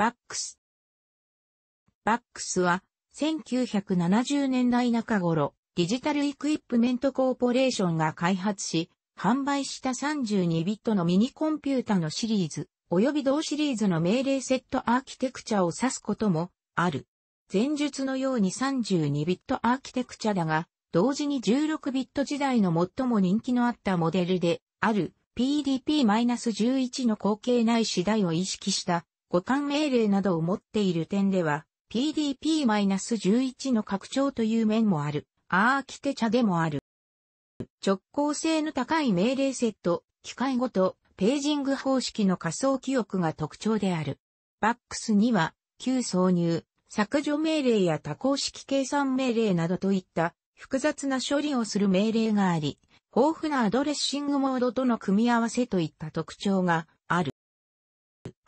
バックス。バックスは、1970年代中頃、デジタルイクイップメントコーポレーションが開発し、販売した32ビットのミニコンピュータのシリーズ、及び同シリーズの命令セットアーキテクチャを指すこともある。前述のように32ビットアーキテクチャだが、同時に16ビット時代の最も人気のあったモデルである PDP-11 の後継ない次第を意識した互換命令などを持っている点では、PDP-11 の拡張という面もある、アーキテチャでもある。直行性の高い命令セット、機械ごと、ページング方式の仮想記憶が特徴である。バックスには、旧挿入、削除命令や多項式計算命令などといった複雑な処理をする命令があり、豊富なアドレッシングモードとの組み合わせといった特徴が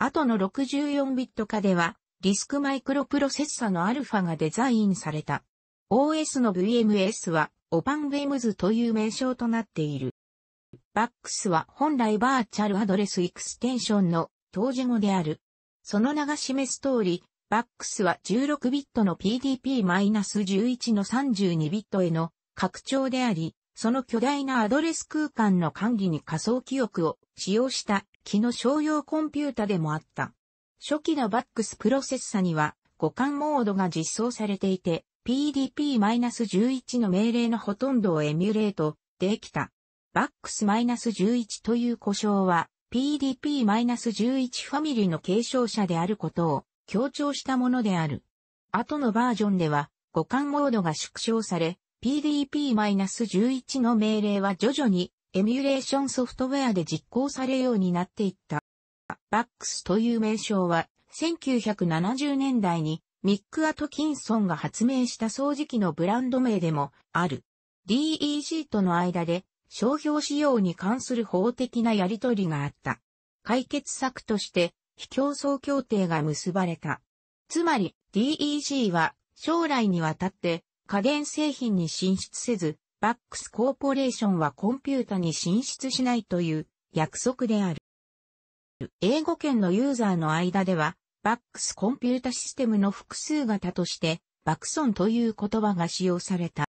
後の64ビット化では、リスクマイクロプロセッサのアルファがデザインされた。OS の VMS は、オパンウェムズという名称となっている。バックスは本来バーチャルアドレスエクステンションの当時語である。その名が示す通り、バックスは16ビットの PDP-11 の32ビットへの拡張であり、その巨大なアドレス空間の管理に仮想記憶を使用した機の商用コンピュータでもあった。初期のバックスプロセッサには互換モードが実装されていて、PDP-11 の命令のほとんどをエミュレートできた。バックス -11 という故障は PDP-11 ファミリーの継承者であることを強調したものである。後のバージョンでは互換モードが縮小され PDP-11 の命令は徐々にエミュレーションソフトウェアで実行されるようになっていった。バックスという名称は、1970年代にミック・アトキンソンが発明した掃除機のブランド名でもある。DEC との間で商標使用に関する法的なやりとりがあった。解決策として非競争協定が結ばれた。つまり DEC は将来にわたって家電製品に進出せずバックスコーポレーションはコンピュータに進出しないという約束である。英語圏のユーザーの間では、バックスコンピュータシステムの複数型として、バクソンという言葉が使用された。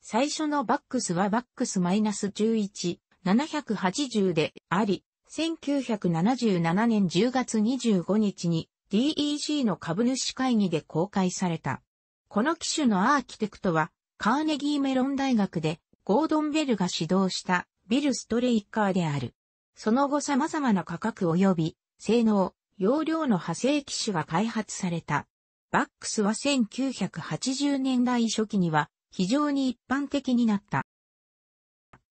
最初のバックスはバックス -11、780であり、1977年10月25日に DEC の株主会議で公開された。この機種のアーキテクトはカーネギーメロン大学でゴードン・ベルが指導したビル・ストレイカーである。その後様々な価格及び性能、容量の派生機種が開発された。バックスは1980年代初期には非常に一般的になった。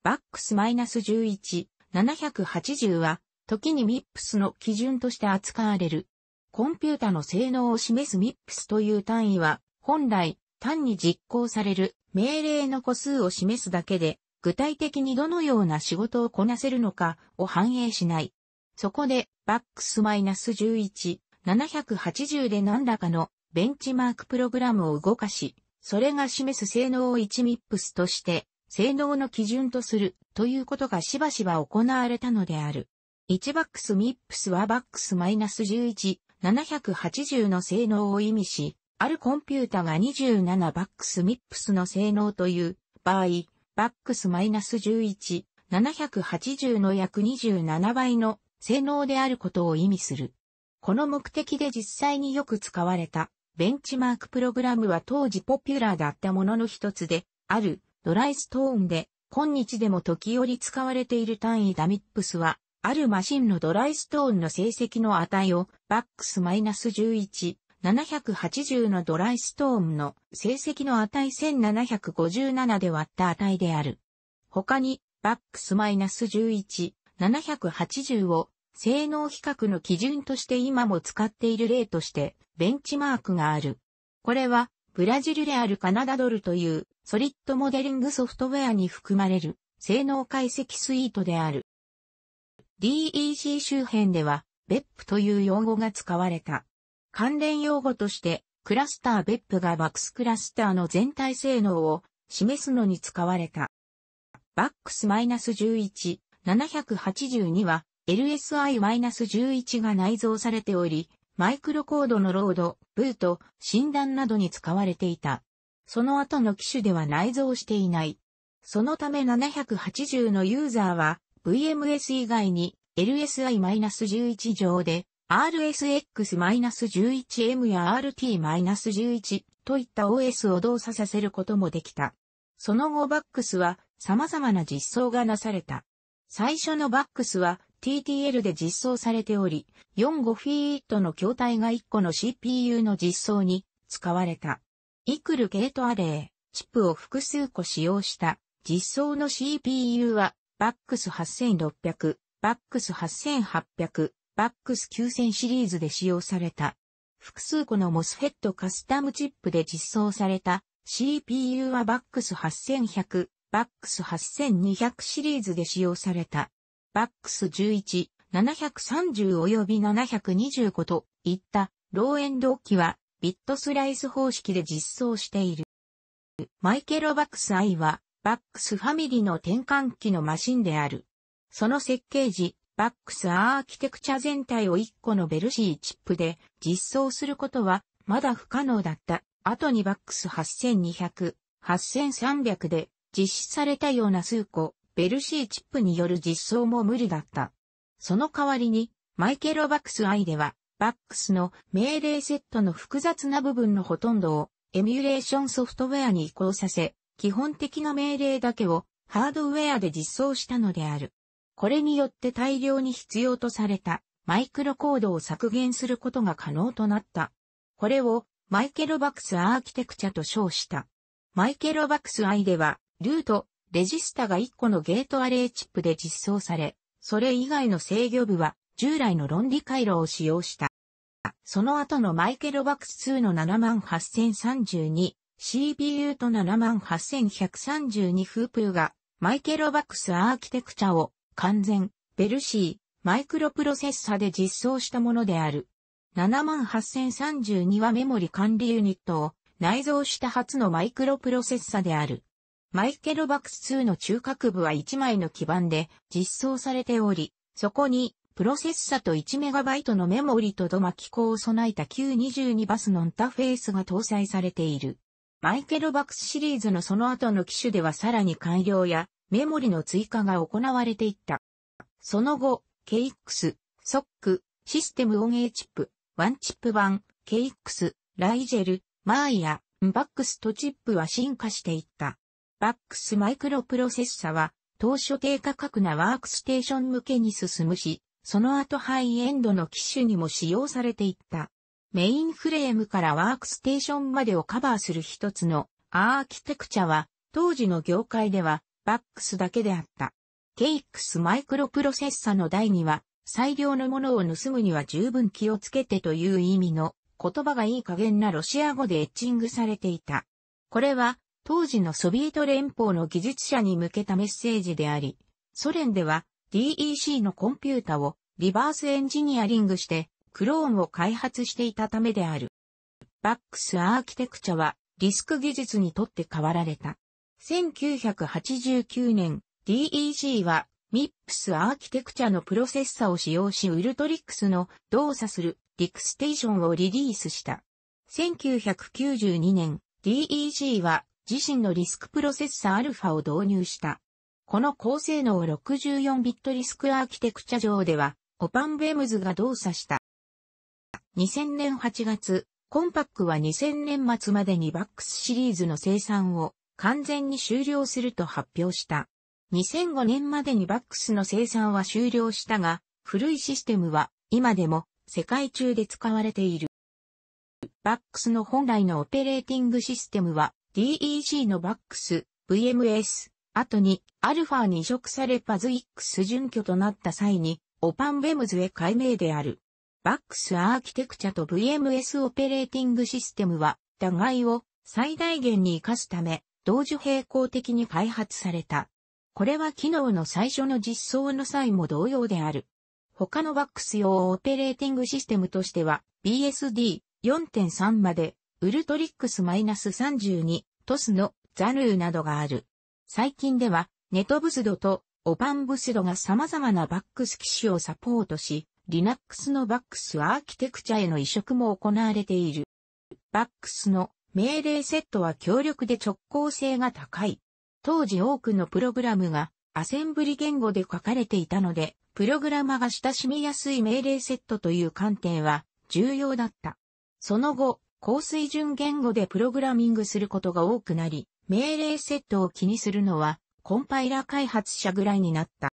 バックス -11、780は時に MIPS の基準として扱われる。コンピュータの性能を示す MIPS という単位は本来単に実行される命令の個数を示すだけで、具体的にどのような仕事をこなせるのかを反映しない。そこで、バックスマイナス -11、780で何らかのベンチマークプログラムを動かし、それが示す性能を1ミップスとして、性能の基準とするということがしばしば行われたのである。1バックスミップスはバックス -11、780の性能を意味し、あるコンピュータが27バックスミップスの性能という場合、バックスマイナス11、780の約27倍の性能であることを意味する。この目的で実際によく使われたベンチマークプログラムは当時ポピュラーだったものの一つで、あるドライストーンで今日でも時折使われている単位ダミップスは、あるマシンのドライストーンの成績の値をバックスマイナス11、780のドライストームの成績の値1757で割った値である。他に、バックスマイナス -11、780を性能比較の基準として今も使っている例としてベンチマークがある。これはブラジルであるカナダドルというソリッドモデリングソフトウェアに含まれる性能解析スイートである。DEC 周辺では BEP という用語が使われた。関連用語として、クラスターベップが VAX クラスターの全体性能を示すのに使われた。VAX-11、782は LSI-11 が内蔵されており、マイクロコードのロード、ブート、診断などに使われていた。その後の機種では内蔵していない。そのため780のユーザーは VMS 以外に LSI-11 上で RSX-11M や RT-11 といった OS を動作させることもできた。その後バックスは様々な実装がなされた。最初のバックスは TTL で実装されており、45フィートの筐体が1個の CPU の実装に使われた。イクルゲートアレー、チップを複数個使用した実装の CPU はバックス8600、バックス8800、バックス9000シリーズで使用された。複数個のモスフェットカスタムチップで実装された CPU はバックス8100、バックス8200シリーズで使用された。バックス11、730及び725といったローエンド機はビットスライス方式で実装している。マイケロバックス I はバックスファミリーの転換機のマシンである。その設計時、バックスアーキテクチャ全体を1個のベルシーチップで実装することはまだ不可能だった。後にバックス8200、8300で実施されたような数個、ベルシーチップによる実装も無理だった。その代わりに、マイケロバックス I では、バックスの命令セットの複雑な部分のほとんどをエミュレーションソフトウェアに移行させ、基本的な命令だけをハードウェアで実装したのである。これによって大量に必要とされたマイクロコードを削減することが可能となった。これをマイケルバックスアーキテクチャと称した。マイケルバックス I では、ルート、レジスタが1個のゲートアレイチップで実装され、それ以外の制御部は従来の論理回路を使用した。その後のマイケルバックス2の 78032CPU と78132フープーがマイケロバクスアーキテクチャを完全、ベルシー、マイクロプロセッサで実装したものである。78032はメモリ管理ユニットを内蔵した初のマイクロプロセッサである。マイケルバックス2の中核部は1枚の基板で実装されており、そこにプロセッサと 1MB のメモリと土マ機構を備えた Q22 バスのインターフェースが搭載されている。マイケルバックスシリーズのその後の機種ではさらに改良やメモリの追加が行われていった。その後、KX、SOC、システムオンエーチップ、ワンチップ版、KX、ライジェル、マーヤ、バックスとチップは進化していった。バックスマイクロプロセッサは、当初低価格なワークステーション向けに進むし、その後ハイエンドの機種にも使用されていった。メインフレームからワークステーションまでをカバーする一つのアーキテクチャは、当時の業界ではバックスだけであった。KX マイクロプロセッサの第2は、最良のものを盗むには十分気をつけてという意味の言葉がいい加減なロシア語でエッチングされていた。これは当時のソビエト連邦の技術者に向けたメッセージであり、ソ連では DEC のコンピュータをリバースエンジニアリングしてクローンを開発していたためである。バックスアーキテクチャはリスク技術にとって変わられた。1989年、d e g は MIPS アーキテクチャのプロセッサを使用しウルトリックスの動作するディクステーションをリリースした。1992年、DEG は自身のリスクプロセッサアルファを導入した。この高性能64ビットリスクアーキテクチャ上では、オパンベムズが動作した。2000年8月、コンパックは2000年末までにバックスシリーズの生産を完全に終了すると発表した。2005年までにバックスの生産は終了したが、古いシステムは今でも世界中で使われている。バックスの本来のオペレーティングシステムは DEC のバックス、VMS、後にアルファに移植されパズ X 準拠となった際にオパンベムズへ改名である。バックスアーキテクチャと VMS オペレーティングシステムは、互いを最大限に活かすため、同時並行的に開発された。これは機能の最初の実装の際も同様である。他の VAX 用オペレーティングシステムとしては BSD4.3 までウルトリックス -32 トスのザヌーなどがある。最近ではネトブスドとオパンブスドが様々な VAX 機種をサポートし、Linux の VAX アーキテクチャへの移植も行われている。VAX の命令セットは強力で直行性が高い。当時多くのプログラムがアセンブリ言語で書かれていたので、プログラマが親しみやすい命令セットという観点は重要だった。その後、高水準言語でプログラミングすることが多くなり、命令セットを気にするのはコンパイラ開発者ぐらいになった。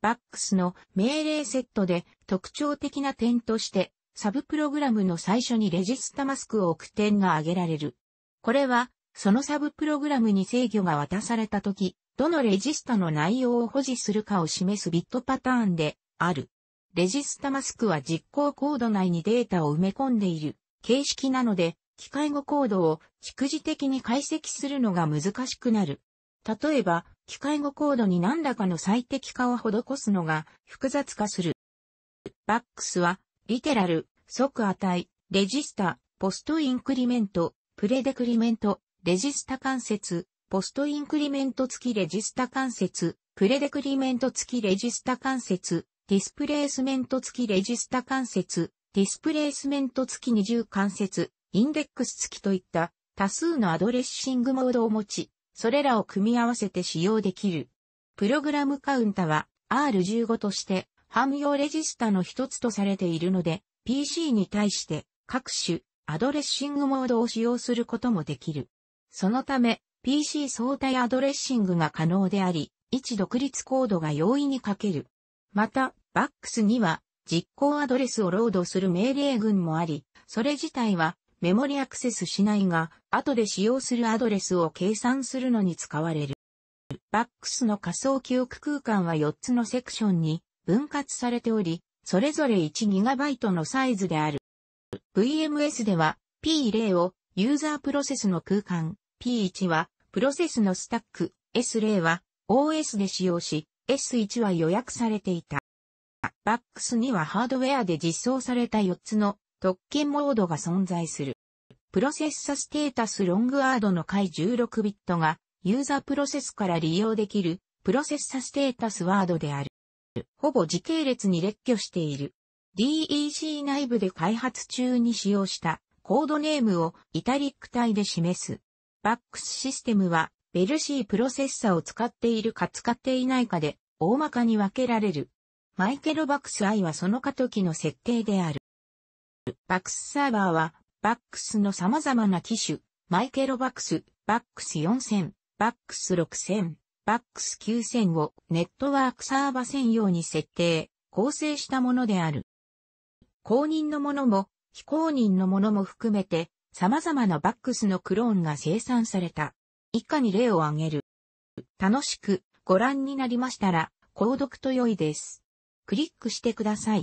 バックスの命令セットで特徴的な点としてサブプログラムの最初にレジスタマスクを置く点が挙げられる。これは、そのサブプログラムに制御が渡されたとき、どのレジスタの内容を保持するかを示すビットパターンである。レジスタマスクは実行コード内にデータを埋め込んでいる形式なので、機械語コードを蓄次的に解析するのが難しくなる。例えば、機械語コードに何らかの最適化を施すのが複雑化する。バックスはリテラル、即値、レジスタ、ポストインクリメント、プレデクリメント、レジスタ関節、ポストインクリメント付きレジスタ関節、プレデクリメント付きレジスタ関節、ディスプレイスメント付きレジスタ関節、ディスプレイスメント付き二重関節、インデックス付きといった多数のアドレッシングモードを持ち、それらを組み合わせて使用できる。プログラムカウンタは R15 として汎用レジスタの一つとされているので、PC に対して各種アドレッシングモードを使用することもできる。そのため、PC 相対アドレッシングが可能であり、一独立コードが容易に書ける。また、BAX には実行アドレスをロードする命令群もあり、それ自体はメモリアクセスしないが、後で使用するアドレスを計算するのに使われる。BAX の仮想記憶空間は4つのセクションに分割されており、それぞれ 1GB のサイズである。VMS では P0 をユーザープロセスの空間、P1 はプロセスのスタック、S0 は OS で使用し、S1 は予約されていた。バックスにはハードウェアで実装された4つの特権モードが存在する。プロセッサステータスロングアードの回16ビットがユーザープロセスから利用できるプロセッサステータスワードである。ほぼ時系列に列挙している。DEC 内部で開発中に使用したコードネームをイタリック体で示す。バックスシステムはベルシープロセッサを使っているか使っていないかで大まかに分けられる。マイケルバックス I はその過渡期の設定である。バックスサーバーはバックスの様々な機種、マイケロバックス、バックス4000、バックス6000、バックス9000をネットワークサーバ専用に設定、構成したものである。公認のものも、非公認のものも含めて、様々なバックスのクローンが生産された。以下に例を挙げる。楽しくご覧になりましたら、購読と良いです。クリックしてください。